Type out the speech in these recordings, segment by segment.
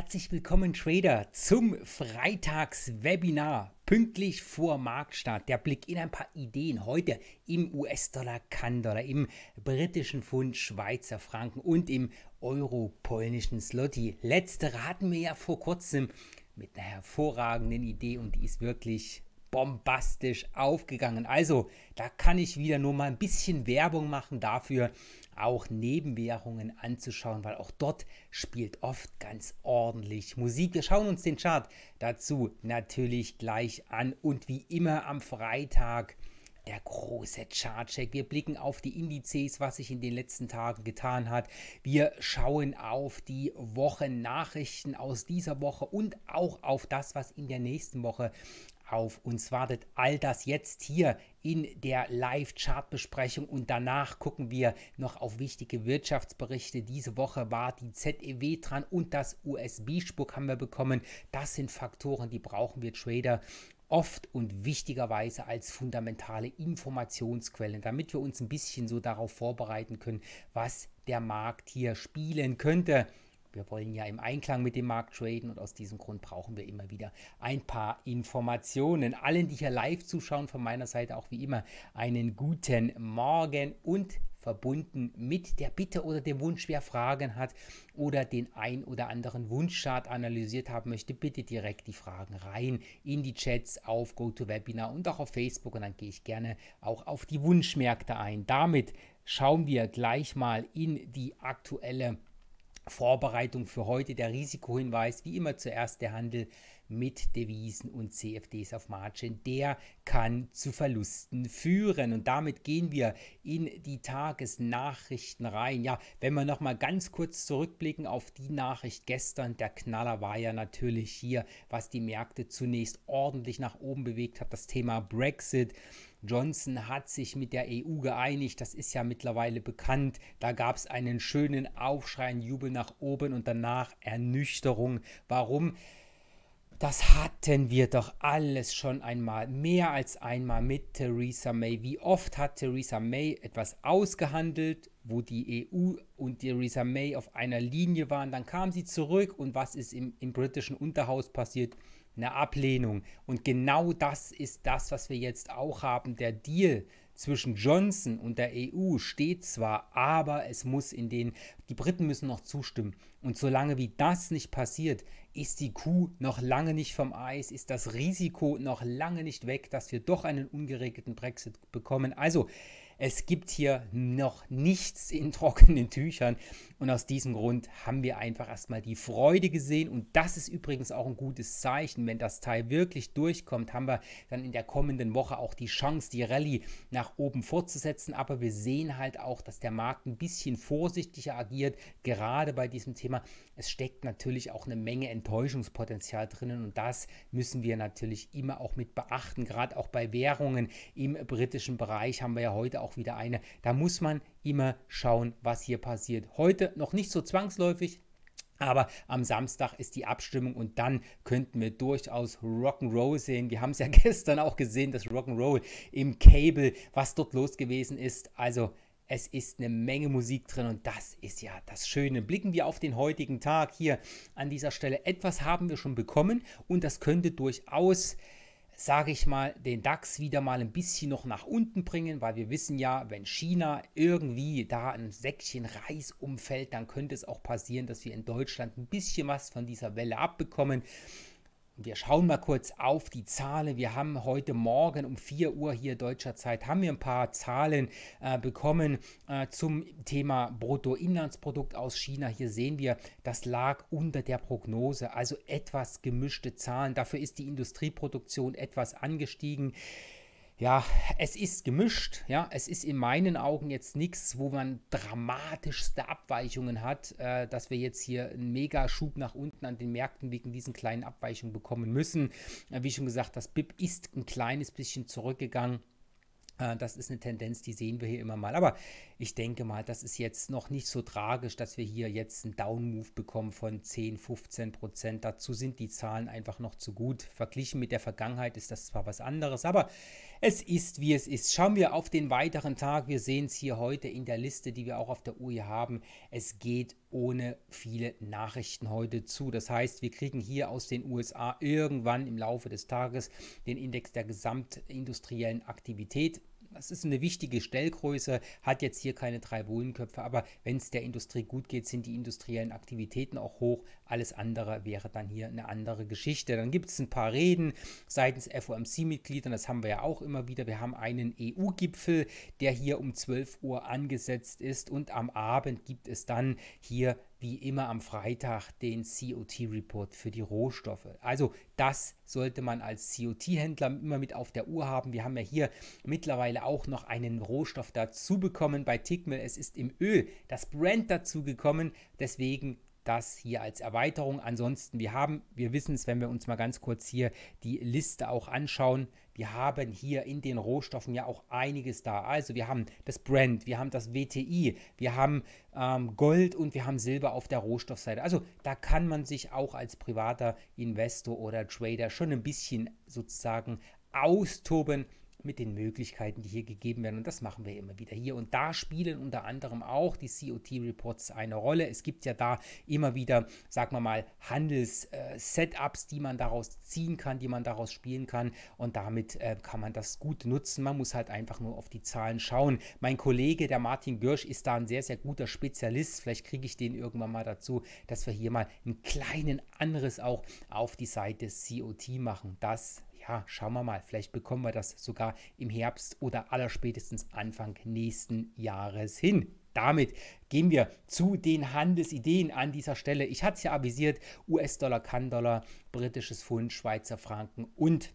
Herzlich willkommen, Trader, zum Freitagswebinar. Pünktlich vor Marktstart. Der Blick in ein paar Ideen heute im US-Dollar, Kann-Dollar, im britischen Pfund, Schweizer Franken und im euro-polnischen Slotty. Letztere hatten wir ja vor kurzem mit einer hervorragenden Idee und die ist wirklich bombastisch aufgegangen. Also, da kann ich wieder nur mal ein bisschen Werbung machen dafür, auch Nebenwährungen anzuschauen, weil auch dort spielt oft ganz ordentlich Musik. Wir schauen uns den Chart dazu natürlich gleich an und wie immer am Freitag der große Chartcheck. Wir blicken auf die Indizes, was sich in den letzten Tagen getan hat. Wir schauen auf die Wochennachrichten aus dieser Woche und auch auf das, was in der nächsten Woche auf. Uns wartet all das jetzt hier in der Live-Chart-Besprechung und danach gucken wir noch auf wichtige Wirtschaftsberichte. Diese Woche war die ZEW dran und das USB-Spuck haben wir bekommen. Das sind Faktoren, die brauchen wir Trader oft und wichtigerweise als fundamentale Informationsquellen, damit wir uns ein bisschen so darauf vorbereiten können, was der Markt hier spielen könnte. Wir wollen ja im Einklang mit dem Markt traden und aus diesem Grund brauchen wir immer wieder ein paar Informationen. Allen, die hier live zuschauen, von meiner Seite auch wie immer einen guten Morgen und verbunden mit der Bitte oder dem Wunsch, wer Fragen hat oder den ein oder anderen Wunschchart analysiert haben möchte, bitte direkt die Fragen rein in die Chats auf GoToWebinar und auch auf Facebook und dann gehe ich gerne auch auf die Wunschmärkte ein. Damit schauen wir gleich mal in die aktuelle Vorbereitung für heute der Risikohinweis, wie immer zuerst der Handel, mit Devisen und CFDs auf Margin, der kann zu Verlusten führen. Und damit gehen wir in die Tagesnachrichten rein. Ja, wenn wir nochmal ganz kurz zurückblicken auf die Nachricht gestern, der Knaller war ja natürlich hier, was die Märkte zunächst ordentlich nach oben bewegt hat, das Thema Brexit. Johnson hat sich mit der EU geeinigt, das ist ja mittlerweile bekannt. Da gab es einen schönen Aufschrei, einen Jubel nach oben und danach Ernüchterung. Warum? Das hatten wir doch alles schon einmal, mehr als einmal mit Theresa May. Wie oft hat Theresa May etwas ausgehandelt, wo die EU und Theresa May auf einer Linie waren? Dann kam sie zurück und was ist im, im britischen Unterhaus passiert? Eine Ablehnung. Und genau das ist das, was wir jetzt auch haben. Der Deal zwischen Johnson und der EU steht zwar, aber es muss in den, die Briten müssen noch zustimmen. Und solange wie das nicht passiert, ist die Kuh noch lange nicht vom Eis, ist das Risiko noch lange nicht weg, dass wir doch einen ungeregelten Brexit bekommen. Also es gibt hier noch nichts in trockenen Tüchern und aus diesem Grund haben wir einfach erstmal die Freude gesehen und das ist übrigens auch ein gutes Zeichen. Wenn das Teil wirklich durchkommt, haben wir dann in der kommenden Woche auch die Chance, die Rallye nach oben fortzusetzen. Aber wir sehen halt auch, dass der Markt ein bisschen vorsichtiger agiert, gerade bei diesem Thema es steckt natürlich auch eine Menge Enttäuschungspotenzial drinnen und das müssen wir natürlich immer auch mit beachten. Gerade auch bei Währungen im britischen Bereich haben wir ja heute auch wieder eine. Da muss man immer schauen, was hier passiert. Heute noch nicht so zwangsläufig, aber am Samstag ist die Abstimmung und dann könnten wir durchaus Rock'n'Roll sehen. Wir haben es ja gestern auch gesehen, das Rock'n'Roll im Cable, was dort los gewesen ist. Also es ist eine Menge Musik drin und das ist ja das Schöne. Blicken wir auf den heutigen Tag hier an dieser Stelle. Etwas haben wir schon bekommen und das könnte durchaus sage ich mal, den DAX wieder mal ein bisschen noch nach unten bringen, weil wir wissen ja, wenn China irgendwie da ein Säckchen Reis umfällt, dann könnte es auch passieren, dass wir in Deutschland ein bisschen was von dieser Welle abbekommen wir schauen mal kurz auf die Zahlen. Wir haben heute Morgen um 4 Uhr hier deutscher Zeit, haben wir ein paar Zahlen äh, bekommen äh, zum Thema Bruttoinlandsprodukt aus China. Hier sehen wir, das lag unter der Prognose, also etwas gemischte Zahlen. Dafür ist die Industrieproduktion etwas angestiegen ja, es ist gemischt. Ja, es ist in meinen Augen jetzt nichts, wo man dramatischste Abweichungen hat, äh, dass wir jetzt hier einen Mega-Schub nach unten an den Märkten wegen diesen kleinen Abweichungen bekommen müssen. Äh, wie schon gesagt, das BIP ist ein kleines bisschen zurückgegangen. Äh, das ist eine Tendenz, die sehen wir hier immer mal. Aber ich denke mal, das ist jetzt noch nicht so tragisch, dass wir hier jetzt einen Down-Move bekommen von 10, 15 Prozent. Dazu sind die Zahlen einfach noch zu gut. Verglichen mit der Vergangenheit ist das zwar was anderes, aber es ist, wie es ist. Schauen wir auf den weiteren Tag. Wir sehen es hier heute in der Liste, die wir auch auf der UI haben. Es geht ohne viele Nachrichten heute zu. Das heißt, wir kriegen hier aus den USA irgendwann im Laufe des Tages den Index der gesamtindustriellen Aktivität das ist eine wichtige Stellgröße, hat jetzt hier keine drei Bohlenköpfe, aber wenn es der Industrie gut geht, sind die industriellen Aktivitäten auch hoch. Alles andere wäre dann hier eine andere Geschichte. Dann gibt es ein paar Reden seitens FOMC-Mitgliedern, das haben wir ja auch immer wieder. Wir haben einen EU-Gipfel, der hier um 12 Uhr angesetzt ist und am Abend gibt es dann hier wie immer am Freitag den COT-Report für die Rohstoffe. Also das sollte man als COT-Händler immer mit auf der Uhr haben. Wir haben ja hier mittlerweile auch noch einen Rohstoff dazu bekommen bei Tickmill. Es ist im Öl das Brand dazu gekommen. Deswegen das hier als Erweiterung. Ansonsten, wir haben, wir wissen es, wenn wir uns mal ganz kurz hier die Liste auch anschauen, wir haben hier in den Rohstoffen ja auch einiges da. Also wir haben das Brand, wir haben das WTI, wir haben ähm, Gold und wir haben Silber auf der Rohstoffseite. Also da kann man sich auch als privater Investor oder Trader schon ein bisschen sozusagen austoben mit den Möglichkeiten, die hier gegeben werden. Und das machen wir immer wieder hier. Und da spielen unter anderem auch die COT-Reports eine Rolle. Es gibt ja da immer wieder, sagen wir mal, Handels-Setups, äh, die man daraus ziehen kann, die man daraus spielen kann. Und damit äh, kann man das gut nutzen. Man muss halt einfach nur auf die Zahlen schauen. Mein Kollege, der Martin Görsch, ist da ein sehr, sehr guter Spezialist. Vielleicht kriege ich den irgendwann mal dazu, dass wir hier mal einen kleinen Anriss auch auf die Seite COT machen. Das ja, schauen wir mal, vielleicht bekommen wir das sogar im Herbst oder allerspätestens Anfang nächsten Jahres hin damit gehen wir zu den Handelsideen an dieser Stelle. Ich hatte es ja avisiert, US-Dollar, Kann-Dollar, britisches Pfund, Schweizer Franken und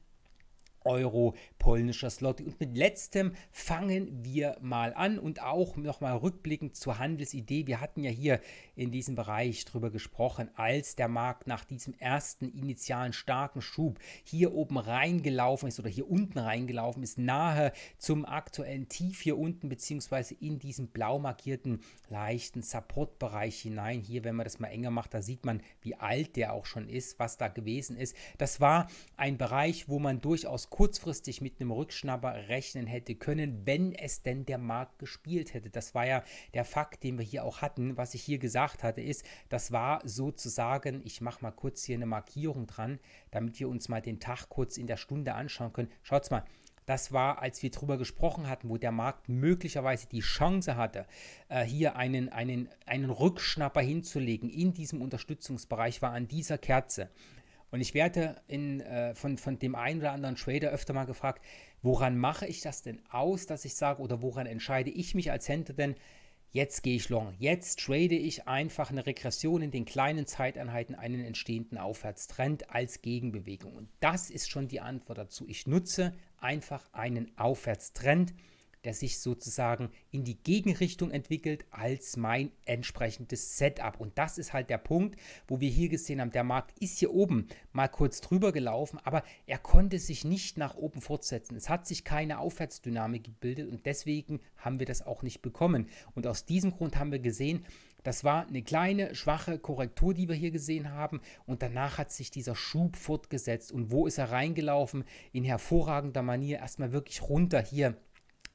Euro, polnischer Slot. Und mit letztem fangen wir mal an und auch nochmal rückblickend zur Handelsidee. Wir hatten ja hier in diesem Bereich drüber gesprochen, als der Markt nach diesem ersten initialen starken Schub hier oben reingelaufen ist oder hier unten reingelaufen ist, nahe zum aktuellen Tief hier unten beziehungsweise in diesen blau markierten leichten Supportbereich hinein. Hier, wenn man das mal enger macht, da sieht man, wie alt der auch schon ist, was da gewesen ist. Das war ein Bereich, wo man durchaus kurzfristig mit einem Rückschnapper rechnen hätte können, wenn es denn der Markt gespielt hätte. Das war ja der Fakt, den wir hier auch hatten, was ich hier gesagt gedacht hatte, ist, das war sozusagen, ich mache mal kurz hier eine Markierung dran, damit wir uns mal den Tag kurz in der Stunde anschauen können. Schaut mal, das war, als wir darüber gesprochen hatten, wo der Markt möglicherweise die Chance hatte, äh, hier einen, einen, einen Rückschnapper hinzulegen in diesem Unterstützungsbereich, war an dieser Kerze. Und ich werde in, äh, von, von dem einen oder anderen Trader öfter mal gefragt, woran mache ich das denn aus, dass ich sage, oder woran entscheide ich mich als Händler denn, Jetzt gehe ich long. Jetzt trade ich einfach eine Regression in den kleinen Zeiteinheiten einen entstehenden Aufwärtstrend als Gegenbewegung. Und das ist schon die Antwort dazu. Ich nutze einfach einen Aufwärtstrend der sich sozusagen in die Gegenrichtung entwickelt als mein entsprechendes Setup. Und das ist halt der Punkt, wo wir hier gesehen haben, der Markt ist hier oben mal kurz drüber gelaufen, aber er konnte sich nicht nach oben fortsetzen. Es hat sich keine Aufwärtsdynamik gebildet und deswegen haben wir das auch nicht bekommen. Und aus diesem Grund haben wir gesehen, das war eine kleine, schwache Korrektur, die wir hier gesehen haben. Und danach hat sich dieser Schub fortgesetzt. Und wo ist er reingelaufen? In hervorragender Manier erstmal wirklich runter hier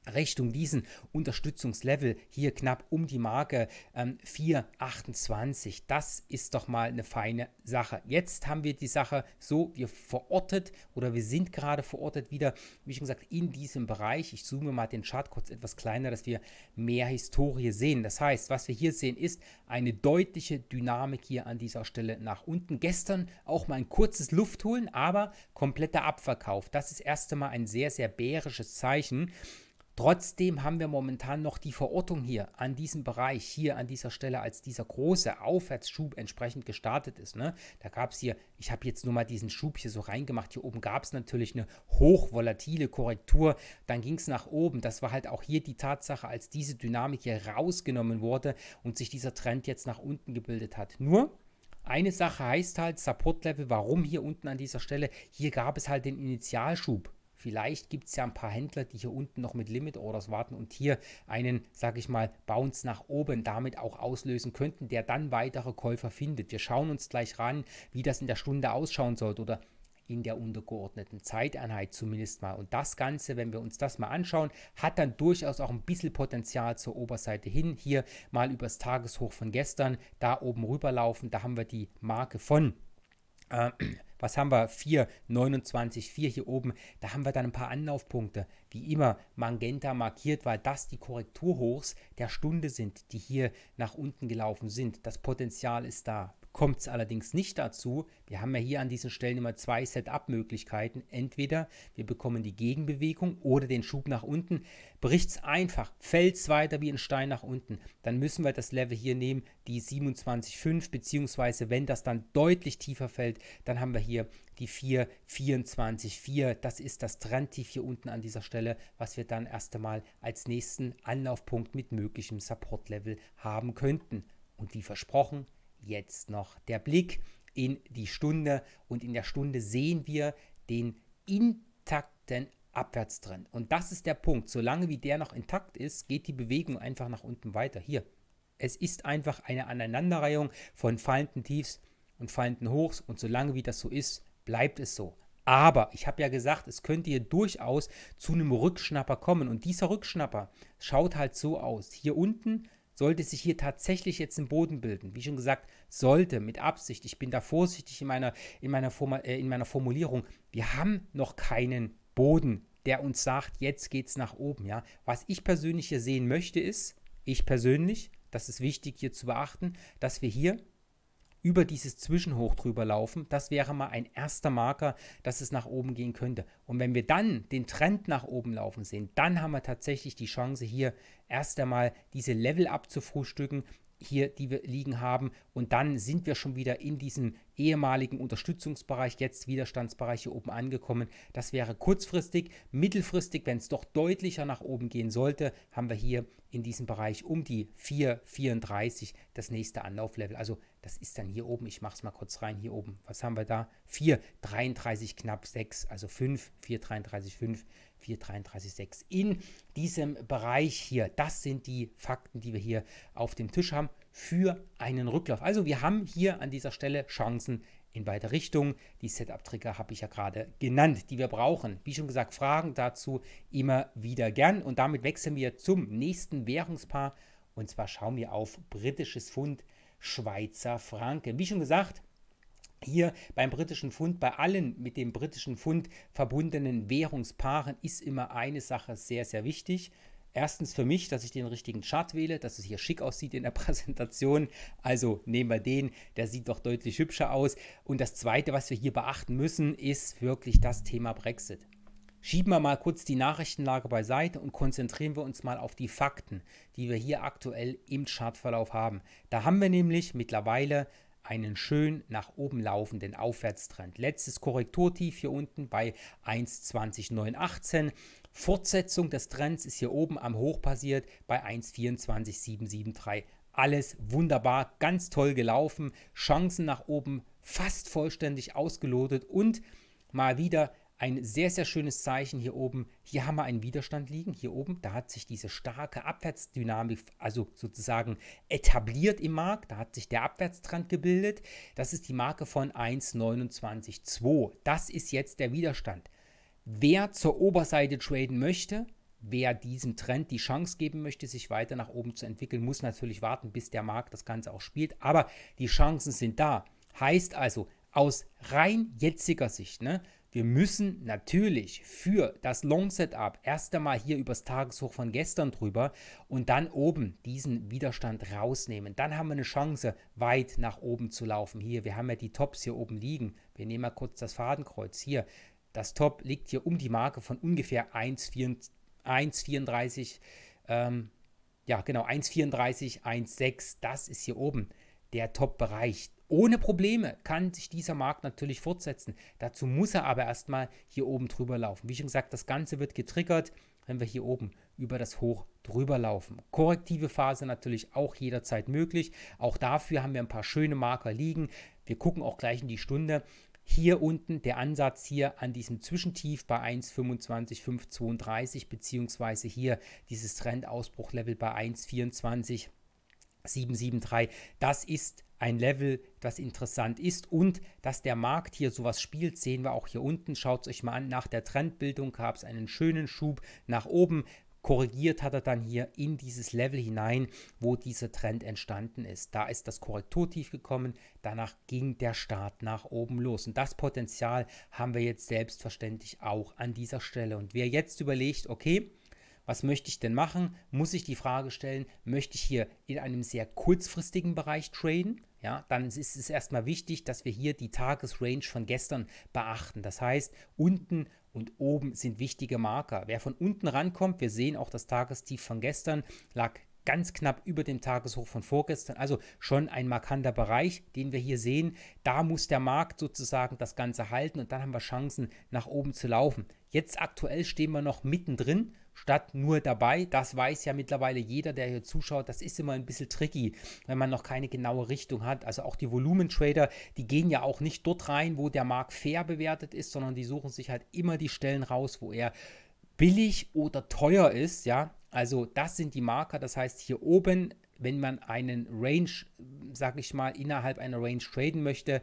Richtung diesen Unterstützungslevel hier knapp um die Marke ähm, 428. Das ist doch mal eine feine Sache. Jetzt haben wir die Sache so, wir verortet oder wir sind gerade verortet wieder, wie schon gesagt, in diesem Bereich. Ich zoome mal den Chart kurz etwas kleiner, dass wir mehr Historie sehen. Das heißt, was wir hier sehen, ist eine deutliche Dynamik hier an dieser Stelle nach unten. Gestern auch mal ein kurzes Luftholen, aber kompletter Abverkauf. Das ist erst einmal ein sehr, sehr bärisches Zeichen. Trotzdem haben wir momentan noch die Verortung hier an diesem Bereich, hier an dieser Stelle, als dieser große Aufwärtsschub entsprechend gestartet ist. Ne? Da gab es hier, ich habe jetzt nur mal diesen Schub hier so reingemacht. Hier oben gab es natürlich eine hochvolatile Korrektur. Dann ging es nach oben. Das war halt auch hier die Tatsache, als diese Dynamik hier rausgenommen wurde und sich dieser Trend jetzt nach unten gebildet hat. Nur, eine Sache heißt halt Support Level, warum hier unten an dieser Stelle, hier gab es halt den Initialschub. Vielleicht gibt es ja ein paar Händler, die hier unten noch mit Limit Orders warten und hier einen, sage ich mal, Bounce nach oben damit auch auslösen könnten, der dann weitere Käufer findet. Wir schauen uns gleich ran, wie das in der Stunde ausschauen sollte oder in der untergeordneten Zeiteinheit zumindest mal. Und das Ganze, wenn wir uns das mal anschauen, hat dann durchaus auch ein bisschen Potenzial zur Oberseite hin. Hier mal übers Tageshoch von gestern, da oben rüberlaufen, da haben wir die Marke von äh, was haben wir? 4, 29, 4 hier oben. Da haben wir dann ein paar Anlaufpunkte. Wie immer Magenta markiert, weil das die Korrekturhochs der Stunde sind, die hier nach unten gelaufen sind. Das Potenzial ist da. Kommt es allerdings nicht dazu, wir haben ja hier an diesen Stellen immer zwei Setup-Möglichkeiten. Entweder wir bekommen die Gegenbewegung oder den Schub nach unten. Bricht es einfach, fällt es weiter wie ein Stein nach unten, dann müssen wir das Level hier nehmen, die 27,5, beziehungsweise wenn das dann deutlich tiefer fällt, dann haben wir hier die 4,24,4. Das ist das Trendtief hier unten an dieser Stelle, was wir dann erst einmal als nächsten Anlaufpunkt mit möglichem Support-Level haben könnten. Und wie versprochen, jetzt noch der Blick in die Stunde und in der Stunde sehen wir den intakten Abwärtstrend. Und das ist der Punkt. Solange wie der noch intakt ist, geht die Bewegung einfach nach unten weiter. Hier. Es ist einfach eine Aneinanderreihung von fallenden Tiefs und fallenden Hochs. Und solange wie das so ist, bleibt es so. Aber ich habe ja gesagt, es könnte hier durchaus zu einem Rückschnapper kommen. Und dieser Rückschnapper schaut halt so aus. Hier unten sollte sich hier tatsächlich jetzt ein Boden bilden. Wie schon gesagt, sollte mit Absicht. Ich bin da vorsichtig in meiner, in meiner, Form, äh, in meiner Formulierung. Wir haben noch keinen Boden, der uns sagt, jetzt geht es nach oben. Ja? Was ich persönlich hier sehen möchte, ist, ich persönlich, das ist wichtig hier zu beachten, dass wir hier über dieses Zwischenhoch drüber laufen. Das wäre mal ein erster Marker, dass es nach oben gehen könnte. Und wenn wir dann den Trend nach oben laufen sehen, dann haben wir tatsächlich die Chance hier erst einmal diese Level abzufrühstücken hier, die wir liegen haben. Und dann sind wir schon wieder in diesem ehemaligen Unterstützungsbereich, jetzt Widerstandsbereich hier oben angekommen. Das wäre kurzfristig. Mittelfristig, wenn es doch deutlicher nach oben gehen sollte, haben wir hier in diesem Bereich um die 4,34 das nächste Anlauflevel. Also das ist dann hier oben. Ich mache es mal kurz rein. Hier oben, was haben wir da? 4,33 knapp 6, also 5, 4,33,5. 433,6 in diesem Bereich hier. Das sind die Fakten, die wir hier auf dem Tisch haben für einen Rücklauf. Also wir haben hier an dieser Stelle Chancen in beide Richtungen. Die Setup-Trigger habe ich ja gerade genannt, die wir brauchen. Wie schon gesagt, Fragen dazu immer wieder gern. Und damit wechseln wir zum nächsten Währungspaar. Und zwar schauen wir auf britisches Pfund, Schweizer Franken. Wie schon gesagt, hier beim britischen Fund, bei allen mit dem britischen Fund verbundenen Währungspaaren ist immer eine Sache sehr, sehr wichtig. Erstens für mich, dass ich den richtigen Chart wähle, dass es hier schick aussieht in der Präsentation. Also nehmen wir den, der sieht doch deutlich hübscher aus. Und das Zweite, was wir hier beachten müssen, ist wirklich das Thema Brexit. Schieben wir mal kurz die Nachrichtenlage beiseite und konzentrieren wir uns mal auf die Fakten, die wir hier aktuell im Chartverlauf haben. Da haben wir nämlich mittlerweile einen schön nach oben laufenden Aufwärtstrend. Letztes Korrekturtief hier unten bei 1,20918. Fortsetzung des Trends ist hier oben am Hoch passiert bei 1,24773. Alles wunderbar, ganz toll gelaufen. Chancen nach oben fast vollständig ausgelotet und mal wieder ein sehr, sehr schönes Zeichen hier oben. Hier haben wir einen Widerstand liegen, hier oben. Da hat sich diese starke Abwärtsdynamik, also sozusagen etabliert im Markt. Da hat sich der Abwärtstrend gebildet. Das ist die Marke von 1,29,2. Das ist jetzt der Widerstand. Wer zur Oberseite traden möchte, wer diesem Trend die Chance geben möchte, sich weiter nach oben zu entwickeln, muss natürlich warten, bis der Markt das Ganze auch spielt. Aber die Chancen sind da. Heißt also, aus rein jetziger Sicht, ne, wir müssen natürlich für das Long-Setup erst einmal hier übers Tageshoch von gestern drüber und dann oben diesen Widerstand rausnehmen. Dann haben wir eine Chance, weit nach oben zu laufen. Hier, wir haben ja die Tops hier oben liegen. Wir nehmen mal kurz das Fadenkreuz hier. Das Top liegt hier um die Marke von ungefähr 1,34. Ähm, ja, genau, 1,34, 1,6. Das ist hier oben der Top-Bereich ohne Probleme kann sich dieser Markt natürlich fortsetzen. Dazu muss er aber erstmal hier oben drüber laufen. Wie schon gesagt, das Ganze wird getriggert, wenn wir hier oben über das Hoch drüber laufen. Korrektive Phase natürlich auch jederzeit möglich. Auch dafür haben wir ein paar schöne Marker liegen. Wir gucken auch gleich in die Stunde. Hier unten der Ansatz hier an diesem Zwischentief bei 1,25, 5,32 beziehungsweise hier dieses Trendausbruchlevel bei 1,24. 773, das ist ein Level, das interessant ist und dass der Markt hier sowas spielt, sehen wir auch hier unten. Schaut es euch mal an, nach der Trendbildung gab es einen schönen Schub nach oben. Korrigiert hat er dann hier in dieses Level hinein, wo dieser Trend entstanden ist. Da ist das Korrekturtief gekommen, danach ging der Start nach oben los. Und das Potenzial haben wir jetzt selbstverständlich auch an dieser Stelle. Und wer jetzt überlegt, okay, was möchte ich denn machen? Muss ich die Frage stellen, möchte ich hier in einem sehr kurzfristigen Bereich traden? Ja, dann ist es erstmal wichtig, dass wir hier die Tagesrange von gestern beachten. Das heißt, unten und oben sind wichtige Marker. Wer von unten rankommt, wir sehen auch das Tagestief von gestern, lag ganz knapp über dem Tageshoch von vorgestern, also schon ein markanter Bereich, den wir hier sehen. Da muss der Markt sozusagen das Ganze halten und dann haben wir Chancen, nach oben zu laufen. Jetzt aktuell stehen wir noch mittendrin statt nur dabei. Das weiß ja mittlerweile jeder, der hier zuschaut. Das ist immer ein bisschen tricky, wenn man noch keine genaue Richtung hat. Also auch die Volumentrader, die gehen ja auch nicht dort rein, wo der Markt fair bewertet ist, sondern die suchen sich halt immer die Stellen raus, wo er billig oder teuer ist, ja. Also das sind die Marker, das heißt hier oben, wenn man einen Range, sag ich mal, innerhalb einer Range traden möchte,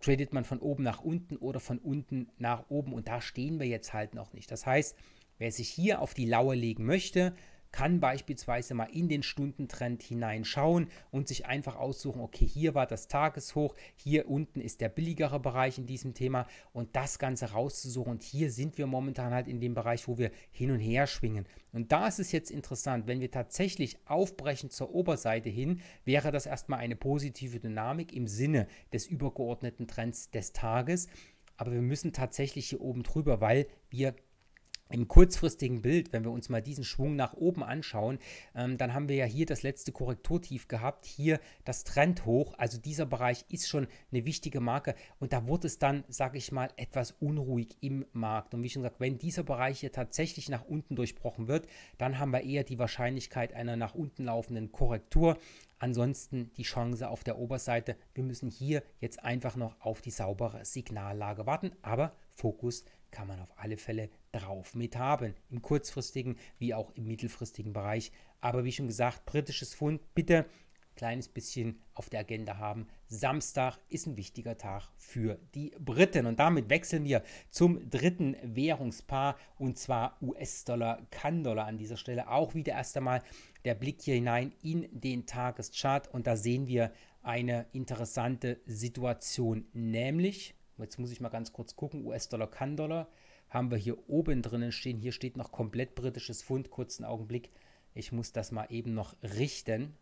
tradet man von oben nach unten oder von unten nach oben und da stehen wir jetzt halt noch nicht. Das heißt, Wer sich hier auf die Lauer legen möchte, kann beispielsweise mal in den Stundentrend hineinschauen und sich einfach aussuchen, okay, hier war das Tageshoch, hier unten ist der billigere Bereich in diesem Thema und das Ganze rauszusuchen. Und hier sind wir momentan halt in dem Bereich, wo wir hin und her schwingen. Und da ist es jetzt interessant, wenn wir tatsächlich aufbrechen zur Oberseite hin, wäre das erstmal eine positive Dynamik im Sinne des übergeordneten Trends des Tages. Aber wir müssen tatsächlich hier oben drüber, weil wir im kurzfristigen Bild, wenn wir uns mal diesen Schwung nach oben anschauen, ähm, dann haben wir ja hier das letzte Korrekturtief gehabt, hier das Trendhoch. Also dieser Bereich ist schon eine wichtige Marke und da wurde es dann, sage ich mal, etwas unruhig im Markt. Und wie schon gesagt, wenn dieser Bereich hier tatsächlich nach unten durchbrochen wird, dann haben wir eher die Wahrscheinlichkeit einer nach unten laufenden Korrektur. Ansonsten die Chance auf der Oberseite. Wir müssen hier jetzt einfach noch auf die saubere Signallage warten, aber Fokus auf kann man auf alle Fälle drauf mit haben, im kurzfristigen wie auch im mittelfristigen Bereich. Aber wie schon gesagt, britisches Fund, bitte kleines bisschen auf der Agenda haben. Samstag ist ein wichtiger Tag für die Briten. Und damit wechseln wir zum dritten Währungspaar und zwar US-Dollar, Kann-Dollar an dieser Stelle. Auch wieder erst einmal der Blick hier hinein in den Tageschart und da sehen wir eine interessante Situation, nämlich jetzt muss ich mal ganz kurz gucken, US-Dollar, Kann-Dollar, haben wir hier oben drinnen stehen. Hier steht noch komplett britisches Pfund, kurzen Augenblick. Ich muss das mal eben noch richten.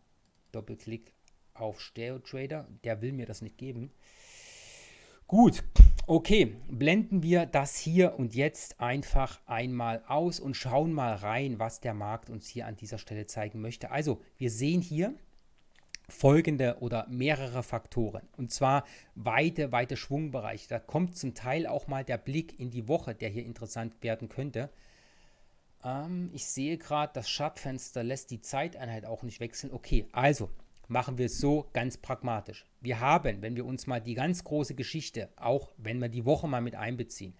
Doppelklick auf Stereo Trader, der will mir das nicht geben. Gut, okay, blenden wir das hier und jetzt einfach einmal aus und schauen mal rein, was der Markt uns hier an dieser Stelle zeigen möchte. Also, wir sehen hier, folgende oder mehrere Faktoren. Und zwar weite, weite Schwungbereiche. Da kommt zum Teil auch mal der Blick in die Woche, der hier interessant werden könnte. Ähm, ich sehe gerade, das Chartfenster lässt die Zeiteinheit auch nicht wechseln. Okay, also machen wir es so ganz pragmatisch. Wir haben, wenn wir uns mal die ganz große Geschichte, auch wenn wir die Woche mal mit einbeziehen,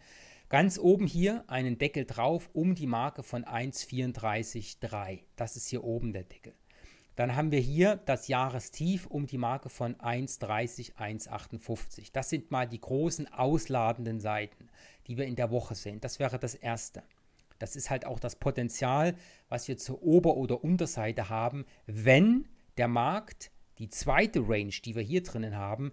ganz oben hier einen Deckel drauf um die Marke von 1,34,3. Das ist hier oben der Deckel. Dann haben wir hier das Jahrestief um die Marke von 1,30, 1,58. Das sind mal die großen ausladenden Seiten, die wir in der Woche sehen. Das wäre das Erste. Das ist halt auch das Potenzial, was wir zur Ober- oder Unterseite haben, wenn der Markt die zweite Range, die wir hier drinnen haben,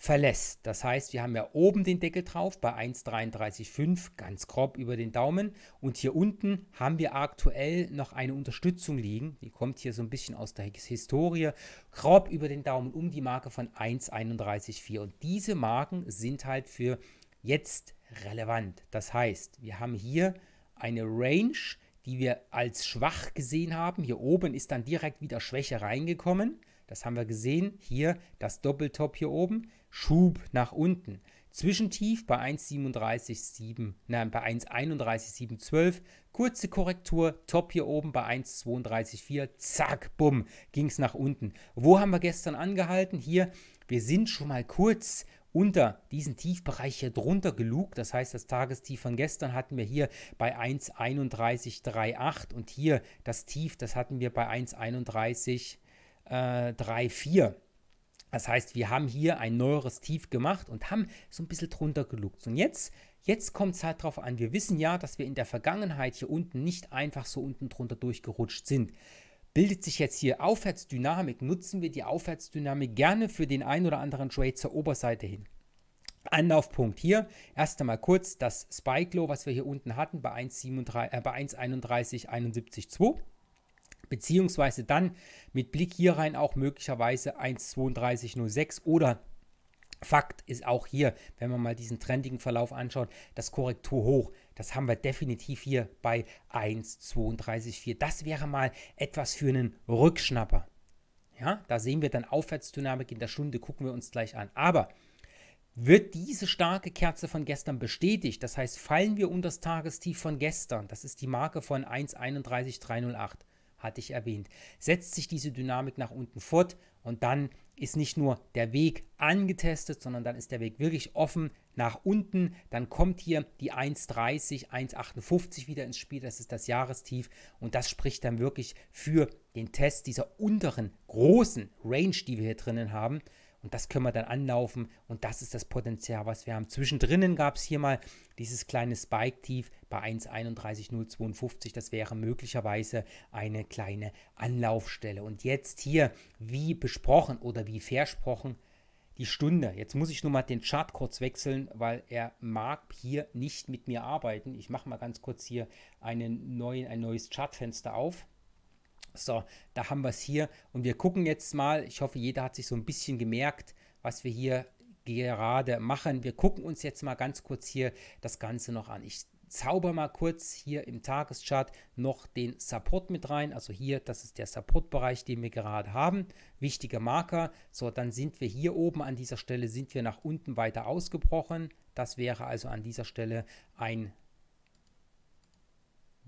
verlässt. Das heißt, wir haben ja oben den Deckel drauf bei 1,33,5 ganz grob über den Daumen und hier unten haben wir aktuell noch eine Unterstützung liegen. Die kommt hier so ein bisschen aus der Historie grob über den Daumen um die Marke von 1,31,4 und diese Marken sind halt für jetzt relevant. Das heißt, wir haben hier eine Range, die wir als schwach gesehen haben. Hier oben ist dann direkt wieder Schwäche reingekommen. Das haben wir gesehen. Hier das Doppeltop hier oben. Schub nach unten. Zwischentief bei 1,37,7, nein, bei 1,31,712. Kurze Korrektur, Top hier oben bei 1,32,4. Zack, bumm, ging es nach unten. Wo haben wir gestern angehalten? Hier, wir sind schon mal kurz unter diesen Tiefbereich hier drunter gelugt. Das heißt, das Tagestief von gestern hatten wir hier bei 1,31,38 und hier das Tief, das hatten wir bei 1,31,34. Äh, das heißt, wir haben hier ein neueres Tief gemacht und haben so ein bisschen drunter gelugt. Und jetzt, jetzt kommt es halt drauf an. Wir wissen ja, dass wir in der Vergangenheit hier unten nicht einfach so unten drunter durchgerutscht sind. Bildet sich jetzt hier Aufwärtsdynamik, nutzen wir die Aufwärtsdynamik gerne für den einen oder anderen Trade zur Oberseite hin. Anlaufpunkt hier, erst einmal kurz das Spike Low, was wir hier unten hatten bei 1,31, äh, bei beziehungsweise dann mit Blick hier rein auch möglicherweise 1,3206 oder Fakt ist auch hier, wenn man mal diesen trendigen Verlauf anschaut, das Korrektur hoch, das haben wir definitiv hier bei 1,32,4. Das wäre mal etwas für einen Rückschnapper. Ja, da sehen wir dann Aufwärtsdynamik in der Stunde, gucken wir uns gleich an. Aber wird diese starke Kerze von gestern bestätigt, das heißt, fallen wir unter das Tagestief von gestern, das ist die Marke von 1,31308, hatte ich erwähnt. Setzt sich diese Dynamik nach unten fort und dann ist nicht nur der Weg angetestet, sondern dann ist der Weg wirklich offen nach unten. Dann kommt hier die 1,30, 1,58 wieder ins Spiel. Das ist das Jahrestief und das spricht dann wirklich für den Test dieser unteren großen Range, die wir hier drinnen haben. Und das können wir dann anlaufen und das ist das Potenzial, was wir haben. Zwischendrin gab es hier mal dieses kleine Spike-Tief bei 1,31052. Das wäre möglicherweise eine kleine Anlaufstelle. Und jetzt hier, wie besprochen oder wie versprochen, die Stunde. Jetzt muss ich nur mal den Chart kurz wechseln, weil er mag hier nicht mit mir arbeiten. Ich mache mal ganz kurz hier einen neuen, ein neues Chartfenster auf. So, da haben wir es hier und wir gucken jetzt mal. Ich hoffe, jeder hat sich so ein bisschen gemerkt, was wir hier gerade machen. Wir gucken uns jetzt mal ganz kurz hier das Ganze noch an. Ich zauber mal kurz hier im Tageschart noch den Support mit rein. Also hier, das ist der Supportbereich, den wir gerade haben. Wichtiger Marker. So, dann sind wir hier oben an dieser Stelle, sind wir nach unten weiter ausgebrochen. Das wäre also an dieser Stelle ein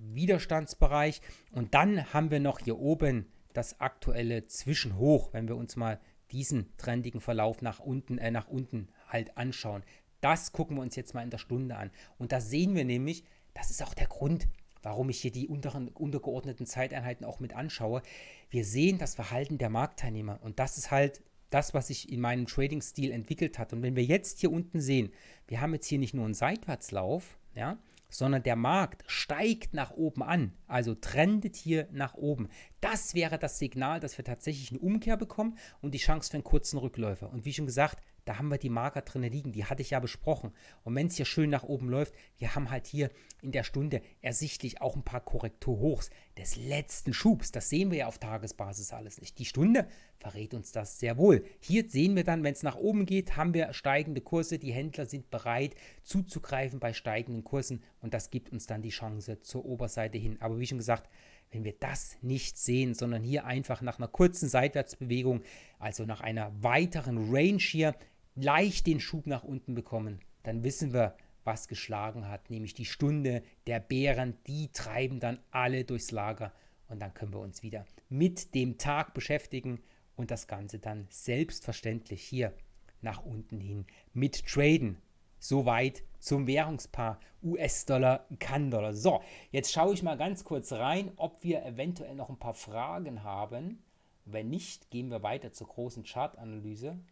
Widerstandsbereich. Und dann haben wir noch hier oben das aktuelle Zwischenhoch, wenn wir uns mal diesen trendigen Verlauf nach unten, äh, nach unten halt anschauen. Das gucken wir uns jetzt mal in der Stunde an. Und da sehen wir nämlich, das ist auch der Grund, warum ich hier die unteren, untergeordneten Zeiteinheiten auch mit anschaue. Wir sehen das Verhalten der Marktteilnehmer und das ist halt das, was sich in meinem Trading-Stil entwickelt hat. Und wenn wir jetzt hier unten sehen, wir haben jetzt hier nicht nur einen Seitwärtslauf, ja, sondern der Markt steigt nach oben an, also trendet hier nach oben. Das wäre das Signal, dass wir tatsächlich eine Umkehr bekommen und die Chance für einen kurzen Rückläufer. Und wie schon gesagt, da haben wir die Marker drin liegen, die hatte ich ja besprochen. Und wenn es hier schön nach oben läuft, wir haben halt hier in der Stunde ersichtlich auch ein paar Korrekturhochs des letzten Schubs. Das sehen wir ja auf Tagesbasis alles nicht. Die Stunde verrät uns das sehr wohl. Hier sehen wir dann, wenn es nach oben geht, haben wir steigende Kurse. Die Händler sind bereit zuzugreifen bei steigenden Kursen und das gibt uns dann die Chance zur Oberseite hin. Aber wie schon gesagt, wenn wir das nicht sehen, sondern hier einfach nach einer kurzen Seitwärtsbewegung, also nach einer weiteren Range hier leicht den Schub nach unten bekommen, dann wissen wir, was geschlagen hat, nämlich die Stunde der Bären, die treiben dann alle durchs Lager und dann können wir uns wieder mit dem Tag beschäftigen und das Ganze dann selbstverständlich hier nach unten hin mit traden. Soweit zum Währungspaar US-Dollar, CAN-Dollar. So, jetzt schaue ich mal ganz kurz rein, ob wir eventuell noch ein paar Fragen haben. Wenn nicht, gehen wir weiter zur großen Chartanalyse. analyse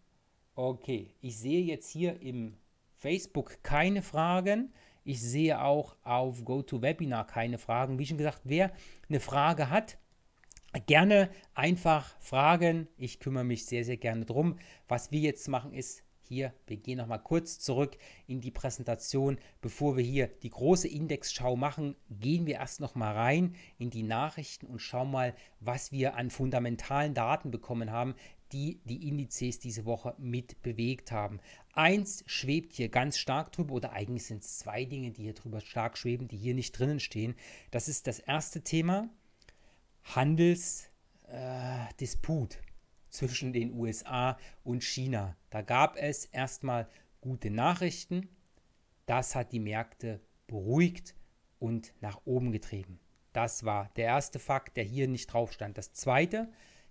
Okay, ich sehe jetzt hier im Facebook keine Fragen. Ich sehe auch auf GoToWebinar keine Fragen. Wie schon gesagt, wer eine Frage hat, gerne einfach fragen. Ich kümmere mich sehr, sehr gerne drum. Was wir jetzt machen ist, hier, wir gehen nochmal kurz zurück in die Präsentation. Bevor wir hier die große Indexschau machen, gehen wir erst nochmal rein in die Nachrichten und schauen mal, was wir an fundamentalen Daten bekommen haben die die Indizes diese Woche mit bewegt haben. Eins schwebt hier ganz stark drüber, oder eigentlich sind es zwei Dinge, die hier drüber stark schweben, die hier nicht drinnen stehen. Das ist das erste Thema, Handelsdisput äh, zwischen den USA und China. Da gab es erstmal gute Nachrichten. Das hat die Märkte beruhigt und nach oben getrieben. Das war der erste Fakt, der hier nicht drauf stand. Das zweite,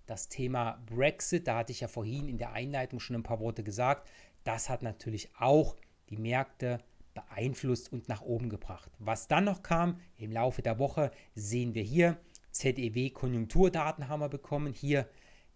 das Thema Brexit, da hatte ich ja vorhin in der Einleitung schon ein paar Worte gesagt, das hat natürlich auch die Märkte beeinflusst und nach oben gebracht. Was dann noch kam im Laufe der Woche, sehen wir hier. ZEW Konjunkturdaten haben wir bekommen. Hier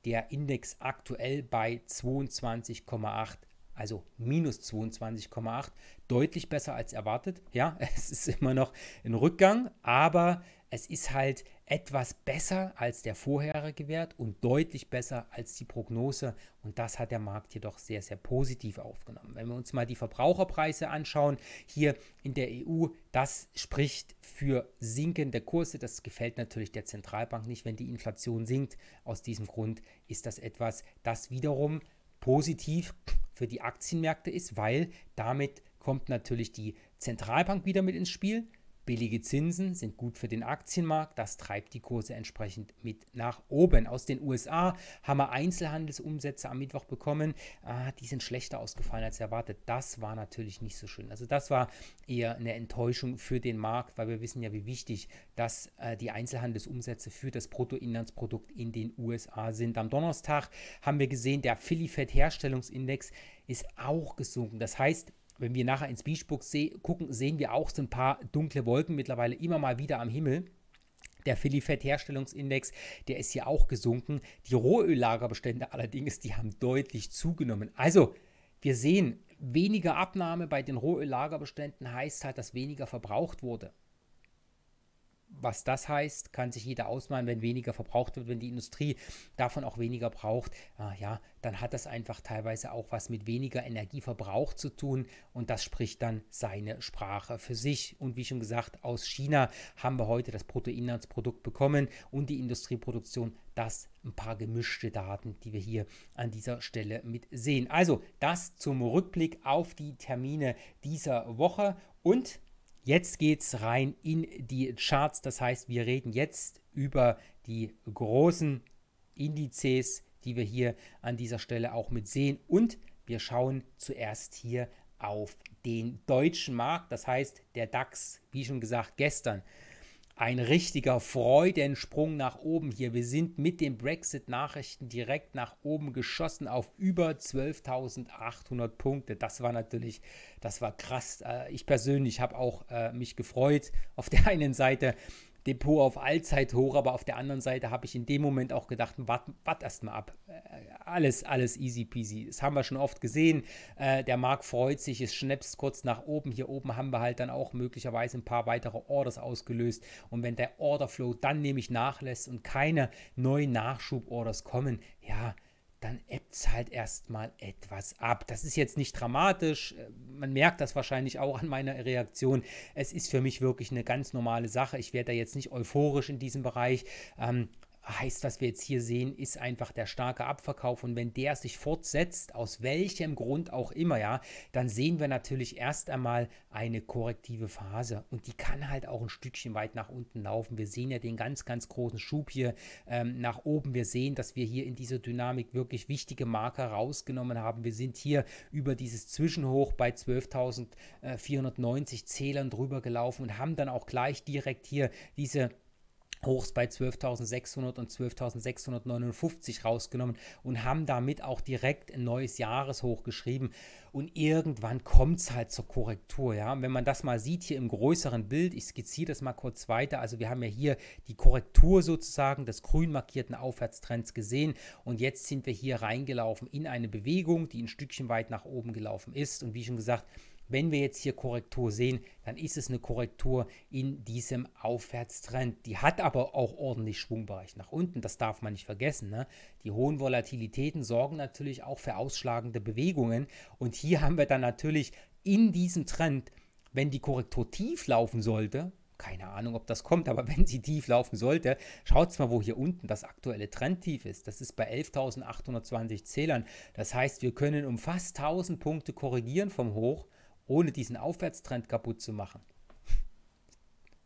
der Index aktuell bei 22,8, also minus 22,8, deutlich besser als erwartet. Ja, es ist immer noch ein Rückgang, aber es ist halt etwas besser als der vorherige Wert und deutlich besser als die Prognose. Und das hat der Markt jedoch sehr, sehr positiv aufgenommen. Wenn wir uns mal die Verbraucherpreise anschauen, hier in der EU, das spricht für sinkende Kurse. Das gefällt natürlich der Zentralbank nicht, wenn die Inflation sinkt. Aus diesem Grund ist das etwas, das wiederum positiv für die Aktienmärkte ist, weil damit kommt natürlich die Zentralbank wieder mit ins Spiel Billige Zinsen sind gut für den Aktienmarkt, das treibt die Kurse entsprechend mit nach oben. Aus den USA haben wir Einzelhandelsumsätze am Mittwoch bekommen. Ah, die sind schlechter ausgefallen als erwartet. Das war natürlich nicht so schön. Also das war eher eine Enttäuschung für den Markt, weil wir wissen ja, wie wichtig dass äh, die Einzelhandelsumsätze für das Bruttoinlandsprodukt in den USA sind. Am Donnerstag haben wir gesehen, der Philly Fed Herstellungsindex ist auch gesunken. Das heißt, wenn wir nachher ins Beachbook se gucken, sehen wir auch so ein paar dunkle Wolken mittlerweile immer mal wieder am Himmel. Der Filifett-Herstellungsindex, der ist hier auch gesunken. Die Rohöllagerbestände allerdings, die haben deutlich zugenommen. Also, wir sehen, weniger Abnahme bei den Rohöllagerbeständen heißt halt, dass weniger verbraucht wurde was das heißt, kann sich jeder ausmalen, wenn weniger verbraucht wird, wenn die Industrie davon auch weniger braucht, ah ja, dann hat das einfach teilweise auch was mit weniger Energieverbrauch zu tun und das spricht dann seine Sprache für sich. Und wie schon gesagt, aus China haben wir heute das Bruttoinlandsprodukt bekommen und die Industrieproduktion, das ein paar gemischte Daten, die wir hier an dieser Stelle mit sehen. Also das zum Rückblick auf die Termine dieser Woche und Jetzt geht's rein in die Charts. Das heißt, wir reden jetzt über die großen Indizes, die wir hier an dieser Stelle auch mit sehen. Und wir schauen zuerst hier auf den deutschen Markt. Das heißt, der DAX, wie schon gesagt, gestern ein richtiger Freudensprung nach oben hier. Wir sind mit den Brexit-Nachrichten direkt nach oben geschossen auf über 12.800 Punkte. Das war natürlich, das war krass. Äh, ich persönlich habe auch äh, mich gefreut auf der einen Seite, Depot auf Allzeit hoch, aber auf der anderen Seite habe ich in dem Moment auch gedacht, wart erstmal ab. Äh, alles, alles easy peasy. Das haben wir schon oft gesehen. Äh, der Markt freut sich, es schnäpst kurz nach oben. Hier oben haben wir halt dann auch möglicherweise ein paar weitere Orders ausgelöst. Und wenn der Orderflow dann nämlich nachlässt und keine neuen Nachschuborders kommen, ja, dann ebbt es halt erstmal etwas ab. Das ist jetzt nicht dramatisch. Äh, man merkt das wahrscheinlich auch an meiner Reaktion. Es ist für mich wirklich eine ganz normale Sache. Ich werde da jetzt nicht euphorisch in diesem Bereich. Ähm, heißt, was wir jetzt hier sehen, ist einfach der starke Abverkauf. Und wenn der sich fortsetzt, aus welchem Grund auch immer, ja, dann sehen wir natürlich erst einmal eine korrektive Phase. Und die kann halt auch ein Stückchen weit nach unten laufen. Wir sehen ja den ganz, ganz großen Schub hier ähm, nach oben. Wir sehen, dass wir hier in dieser Dynamik wirklich wichtige Marker rausgenommen haben. Wir sind hier über dieses Zwischenhoch bei 12.490 Zählern drüber gelaufen und haben dann auch gleich direkt hier diese Hochs bei 12.600 und 12.659 rausgenommen und haben damit auch direkt ein neues Jahreshoch geschrieben. Und irgendwann kommt es halt zur Korrektur. Ja? Und wenn man das mal sieht hier im größeren Bild, ich skizziere das mal kurz weiter. Also wir haben ja hier die Korrektur sozusagen des grün markierten Aufwärtstrends gesehen. Und jetzt sind wir hier reingelaufen in eine Bewegung, die ein Stückchen weit nach oben gelaufen ist. Und wie schon gesagt, wenn wir jetzt hier Korrektur sehen, dann ist es eine Korrektur in diesem Aufwärtstrend. Die hat aber auch ordentlich Schwungbereich nach unten, das darf man nicht vergessen. Ne? Die hohen Volatilitäten sorgen natürlich auch für ausschlagende Bewegungen. Und hier haben wir dann natürlich in diesem Trend, wenn die Korrektur tief laufen sollte, keine Ahnung, ob das kommt, aber wenn sie tief laufen sollte, schaut mal, wo hier unten das aktuelle Trendtief ist. Das ist bei 11.820 Zählern. Das heißt, wir können um fast 1000 Punkte korrigieren vom Hoch ohne diesen Aufwärtstrend kaputt zu machen.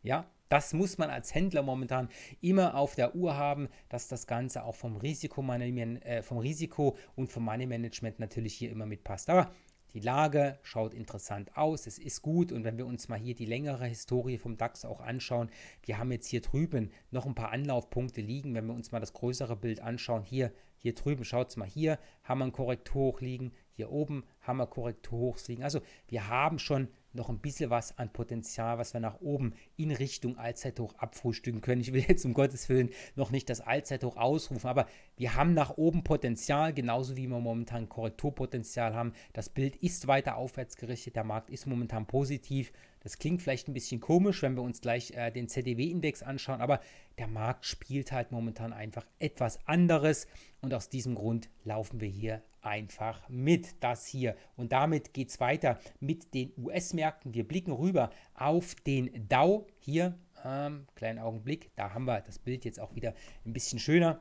Ja, das muss man als Händler momentan immer auf der Uhr haben, dass das Ganze auch vom Risiko, äh, vom Risiko und vom Money Management natürlich hier immer mitpasst. Aber die Lage schaut interessant aus, es ist gut und wenn wir uns mal hier die längere Historie vom DAX auch anschauen, wir haben jetzt hier drüben noch ein paar Anlaufpunkte liegen, wenn wir uns mal das größere Bild anschauen, hier, hier drüben, schaut es mal, hier haben wir ein Korrektur hoch liegen, hier oben haben wir Korrektur hochsiegen. Also wir haben schon noch ein bisschen was an Potenzial, was wir nach oben in Richtung Allzeithoch abfrühstücken können. Ich will jetzt um Gottes Willen noch nicht das Allzeithoch ausrufen, aber wir haben nach oben Potenzial, genauso wie wir momentan Korrekturpotenzial haben. Das Bild ist weiter aufwärts gerichtet, der Markt ist momentan positiv. Das klingt vielleicht ein bisschen komisch, wenn wir uns gleich äh, den ZDW-Index anschauen, aber der Markt spielt halt momentan einfach etwas anderes und aus diesem Grund laufen wir hier einfach mit, das hier. Und damit geht es weiter mit den US-Märkten. Wir blicken rüber auf den DAO hier. Ähm, kleinen Augenblick, da haben wir das Bild jetzt auch wieder ein bisschen schöner.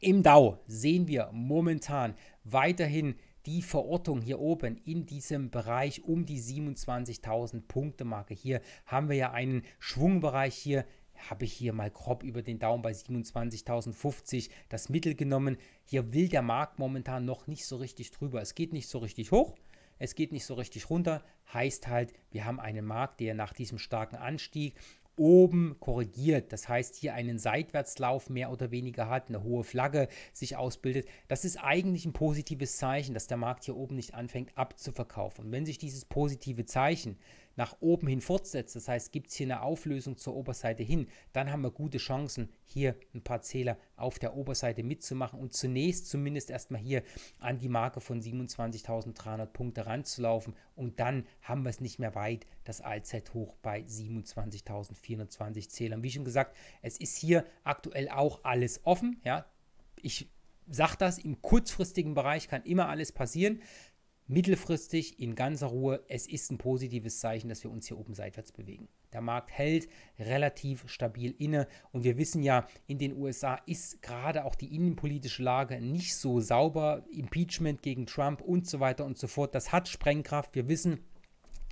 Im DAO sehen wir momentan weiterhin die Verortung hier oben in diesem Bereich um die 27.000 Punkte Marke. Hier haben wir ja einen Schwungbereich hier habe ich hier mal grob über den Daumen bei 27.050 das Mittel genommen. Hier will der Markt momentan noch nicht so richtig drüber. Es geht nicht so richtig hoch, es geht nicht so richtig runter. Heißt halt, wir haben einen Markt, der nach diesem starken Anstieg oben korrigiert. Das heißt, hier einen Seitwärtslauf mehr oder weniger hat, eine hohe Flagge sich ausbildet. Das ist eigentlich ein positives Zeichen, dass der Markt hier oben nicht anfängt abzuverkaufen. Und wenn sich dieses positive Zeichen nach oben hin fortsetzt, das heißt, gibt es hier eine Auflösung zur Oberseite hin, dann haben wir gute Chancen, hier ein paar Zähler auf der Oberseite mitzumachen und zunächst zumindest erstmal hier an die Marke von 27.300 Punkte ranzulaufen und dann haben wir es nicht mehr weit, das Allzeithoch bei 27.420 Zählern. Wie schon gesagt, es ist hier aktuell auch alles offen, ja, ich sage das, im kurzfristigen Bereich kann immer alles passieren mittelfristig in ganzer Ruhe, es ist ein positives Zeichen, dass wir uns hier oben seitwärts bewegen. Der Markt hält relativ stabil inne und wir wissen ja, in den USA ist gerade auch die innenpolitische Lage nicht so sauber. Impeachment gegen Trump und so weiter und so fort, das hat Sprengkraft. Wir wissen,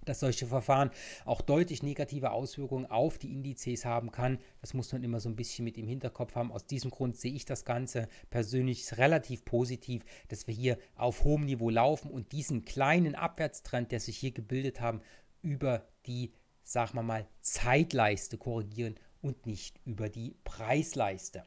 dass solche Verfahren auch deutlich negative Auswirkungen auf die Indizes haben kann. Das muss man immer so ein bisschen mit im Hinterkopf haben. Aus diesem Grund sehe ich das Ganze persönlich relativ positiv, dass wir hier auf hohem Niveau laufen und diesen kleinen Abwärtstrend, der sich hier gebildet haben, über die, sagen wir mal, Zeitleiste korrigieren und nicht über die Preisleiste.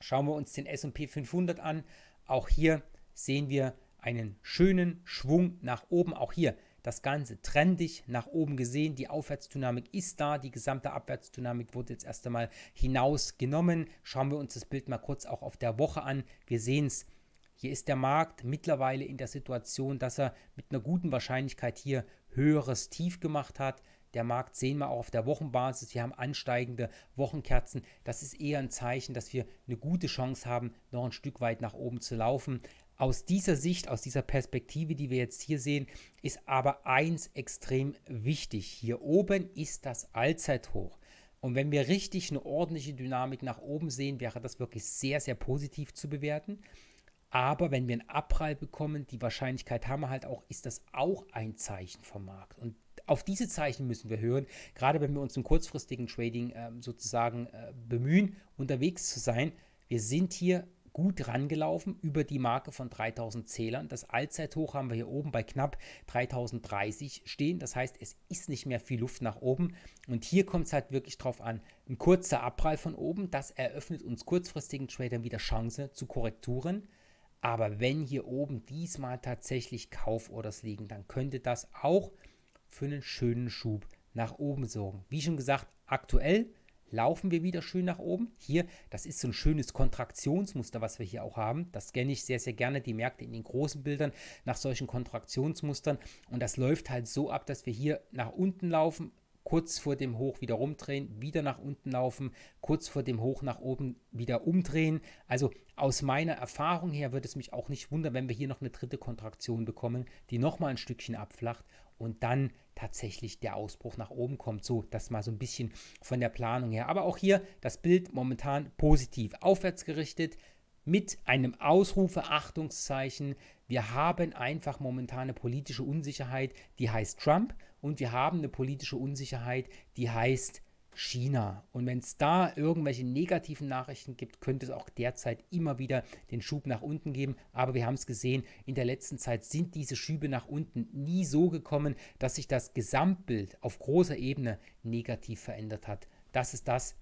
Schauen wir uns den SP 500 an. Auch hier sehen wir einen schönen Schwung nach oben. Auch hier das Ganze trendig nach oben gesehen. Die Aufwärtsdynamik ist da. Die gesamte Abwärtsdynamik wurde jetzt erst einmal hinausgenommen. Schauen wir uns das Bild mal kurz auch auf der Woche an. Wir sehen es. Hier ist der Markt mittlerweile in der Situation, dass er mit einer guten Wahrscheinlichkeit hier höheres Tief gemacht hat. Der Markt sehen wir auch auf der Wochenbasis. Wir haben ansteigende Wochenkerzen. Das ist eher ein Zeichen, dass wir eine gute Chance haben, noch ein Stück weit nach oben zu laufen. Aus dieser Sicht, aus dieser Perspektive, die wir jetzt hier sehen, ist aber eins extrem wichtig. Hier oben ist das Allzeithoch. Und wenn wir richtig eine ordentliche Dynamik nach oben sehen, wäre das wirklich sehr, sehr positiv zu bewerten. Aber wenn wir einen Abprall bekommen, die Wahrscheinlichkeit haben wir halt auch, ist das auch ein Zeichen vom Markt. Und auf diese Zeichen müssen wir hören, gerade wenn wir uns im kurzfristigen Trading äh, sozusagen äh, bemühen, unterwegs zu sein. Wir sind hier gut rangelaufen über die Marke von 3000 Zählern. Das Allzeithoch haben wir hier oben bei knapp 3030 stehen. Das heißt, es ist nicht mehr viel Luft nach oben. Und hier kommt es halt wirklich drauf an. Ein kurzer Abprall von oben, das eröffnet uns kurzfristigen Tradern wieder Chance zu Korrekturen. Aber wenn hier oben diesmal tatsächlich Kauforders liegen, dann könnte das auch für einen schönen Schub nach oben sorgen. Wie schon gesagt, aktuell laufen wir wieder schön nach oben. Hier, das ist so ein schönes Kontraktionsmuster, was wir hier auch haben. Das scanne ich sehr, sehr gerne, die Märkte in den großen Bildern nach solchen Kontraktionsmustern. Und das läuft halt so ab, dass wir hier nach unten laufen, kurz vor dem Hoch wieder rumdrehen, wieder nach unten laufen, kurz vor dem Hoch nach oben wieder umdrehen. Also aus meiner Erfahrung her würde es mich auch nicht wundern, wenn wir hier noch eine dritte Kontraktion bekommen, die nochmal ein Stückchen abflacht und dann tatsächlich der Ausbruch nach oben kommt. So, das mal so ein bisschen von der Planung her. Aber auch hier das Bild momentan positiv aufwärts gerichtet mit einem Ausrufe Achtungszeichen. Wir haben einfach momentan eine politische Unsicherheit, die heißt Trump und wir haben eine politische Unsicherheit, die heißt Trump. China. Und wenn es da irgendwelche negativen Nachrichten gibt, könnte es auch derzeit immer wieder den Schub nach unten geben. Aber wir haben es gesehen, in der letzten Zeit sind diese Schübe nach unten nie so gekommen, dass sich das Gesamtbild auf großer Ebene negativ verändert hat. Das ist das,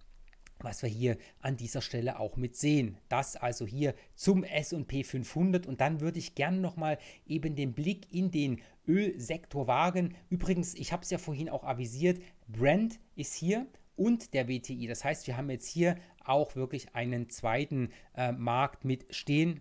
was wir hier an dieser Stelle auch mit sehen. Das also hier zum S&P 500 und dann würde ich gerne nochmal eben den Blick in den Ölsektor wagen. Übrigens, ich habe es ja vorhin auch avisiert, Brent ist hier und der WTI. Das heißt, wir haben jetzt hier auch wirklich einen zweiten äh, Markt mit stehen.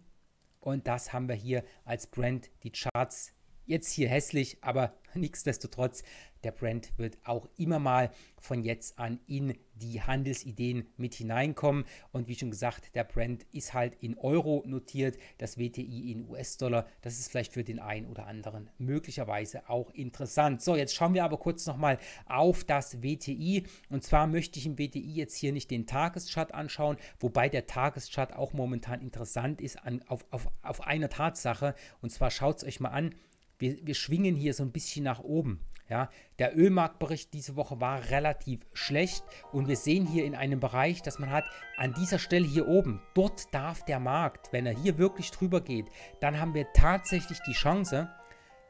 Und das haben wir hier als Brand, die Charts. Jetzt hier hässlich, aber Nichtsdestotrotz, der Brand wird auch immer mal von jetzt an in die Handelsideen mit hineinkommen. Und wie schon gesagt, der Brand ist halt in Euro notiert, das WTI in US-Dollar. Das ist vielleicht für den einen oder anderen möglicherweise auch interessant. So, jetzt schauen wir aber kurz nochmal auf das WTI. Und zwar möchte ich im WTI jetzt hier nicht den Tageschart anschauen, wobei der Tageschart auch momentan interessant ist an, auf, auf, auf eine Tatsache. Und zwar schaut es euch mal an wir, wir schwingen hier so ein bisschen nach oben. Ja, der Ölmarktbericht diese Woche war relativ schlecht und wir sehen hier in einem Bereich, dass man hat, an dieser Stelle hier oben, dort darf der Markt, wenn er hier wirklich drüber geht, dann haben wir tatsächlich die Chance,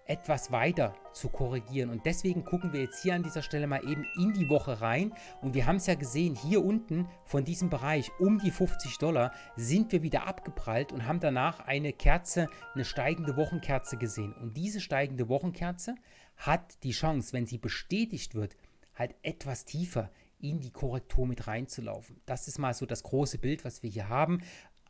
etwas weiter zu korrigieren. Und deswegen gucken wir jetzt hier an dieser Stelle mal eben in die Woche rein. Und wir haben es ja gesehen, hier unten von diesem Bereich um die 50 Dollar sind wir wieder abgeprallt und haben danach eine Kerze, eine steigende Wochenkerze gesehen. Und diese steigende Wochenkerze hat die Chance, wenn sie bestätigt wird, halt etwas tiefer in die Korrektur mit reinzulaufen. Das ist mal so das große Bild, was wir hier haben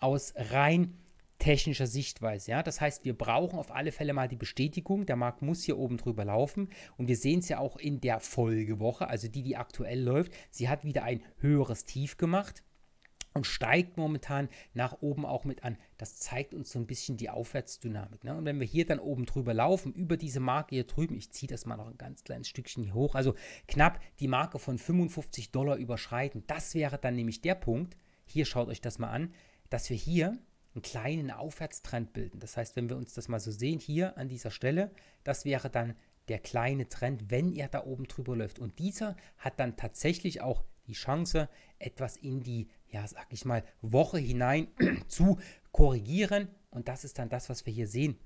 aus rein technischer Sichtweise. Ja? Das heißt, wir brauchen auf alle Fälle mal die Bestätigung. Der Markt muss hier oben drüber laufen. Und wir sehen es ja auch in der Folgewoche, also die, die aktuell läuft. Sie hat wieder ein höheres Tief gemacht und steigt momentan nach oben auch mit an. Das zeigt uns so ein bisschen die Aufwärtsdynamik. Ne? Und wenn wir hier dann oben drüber laufen, über diese Marke hier drüben, ich ziehe das mal noch ein ganz kleines Stückchen hier hoch, also knapp die Marke von 55 Dollar überschreiten, das wäre dann nämlich der Punkt, hier schaut euch das mal an, dass wir hier einen kleinen Aufwärtstrend bilden. Das heißt, wenn wir uns das mal so sehen, hier an dieser Stelle, das wäre dann der kleine Trend, wenn er da oben drüber läuft. Und dieser hat dann tatsächlich auch die Chance, etwas in die, ja, sag ich mal, Woche hinein zu korrigieren. Und das ist dann das, was wir hier sehen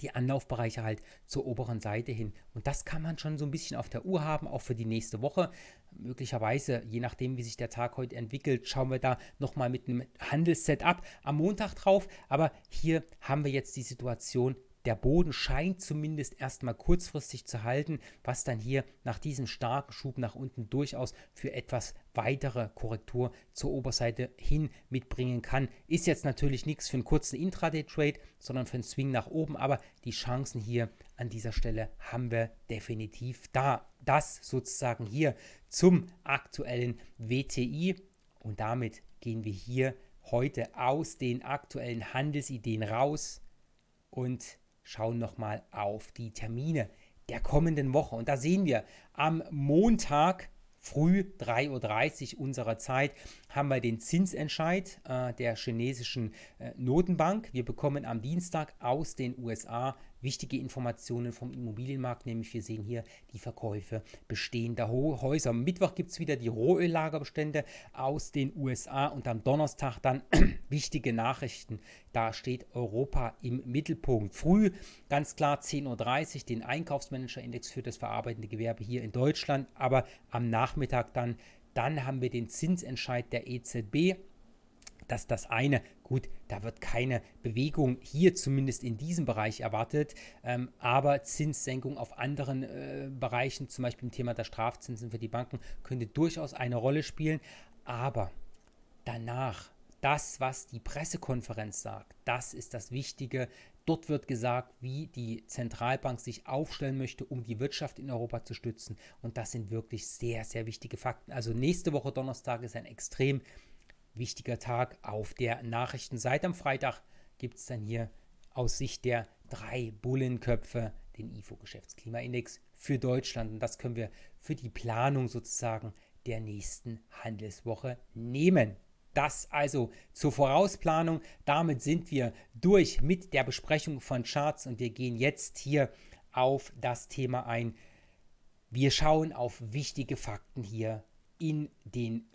die Anlaufbereiche halt zur oberen Seite hin. Und das kann man schon so ein bisschen auf der Uhr haben, auch für die nächste Woche. Möglicherweise, je nachdem, wie sich der Tag heute entwickelt, schauen wir da nochmal mit einem Handelssetup am Montag drauf. Aber hier haben wir jetzt die Situation, der Boden scheint zumindest erstmal kurzfristig zu halten, was dann hier nach diesem starken Schub nach unten durchaus für etwas weitere Korrektur zur Oberseite hin mitbringen kann. Ist jetzt natürlich nichts für einen kurzen Intraday-Trade, sondern für einen Swing nach oben, aber die Chancen hier an dieser Stelle haben wir definitiv da. Das sozusagen hier zum aktuellen WTI und damit gehen wir hier heute aus den aktuellen Handelsideen raus und schauen nochmal auf die Termine der kommenden Woche. Und da sehen wir am Montag früh 3.30 Uhr unserer Zeit haben wir den Zinsentscheid äh, der chinesischen äh, Notenbank. Wir bekommen am Dienstag aus den USA wichtige Informationen vom Immobilienmarkt, nämlich wir sehen hier die Verkäufe bestehender Häuser. Am Mittwoch gibt es wieder die Rohöllagerbestände aus den USA und am Donnerstag dann wichtige Nachrichten. Da steht Europa im Mittelpunkt. Früh, ganz klar 10.30 Uhr, den Einkaufsmanagerindex für das verarbeitende Gewerbe hier in Deutschland, aber am Nachmittag dann. Dann haben wir den Zinsentscheid der EZB dass das eine, gut, da wird keine Bewegung hier zumindest in diesem Bereich erwartet, ähm, aber Zinssenkung auf anderen äh, Bereichen, zum Beispiel im Thema der Strafzinsen für die Banken, könnte durchaus eine Rolle spielen. Aber danach, das, was die Pressekonferenz sagt, das ist das Wichtige. Dort wird gesagt, wie die Zentralbank sich aufstellen möchte, um die Wirtschaft in Europa zu stützen. Und das sind wirklich sehr, sehr wichtige Fakten. Also nächste Woche Donnerstag ist ein extrem wichtiger wichtiger Tag auf der Nachrichtenseite. Am Freitag gibt es dann hier aus Sicht der drei Bullenköpfe den IFO-Geschäftsklimaindex für Deutschland. Und das können wir für die Planung sozusagen der nächsten Handelswoche nehmen. Das also zur Vorausplanung. Damit sind wir durch mit der Besprechung von Charts und wir gehen jetzt hier auf das Thema ein. Wir schauen auf wichtige Fakten hier in den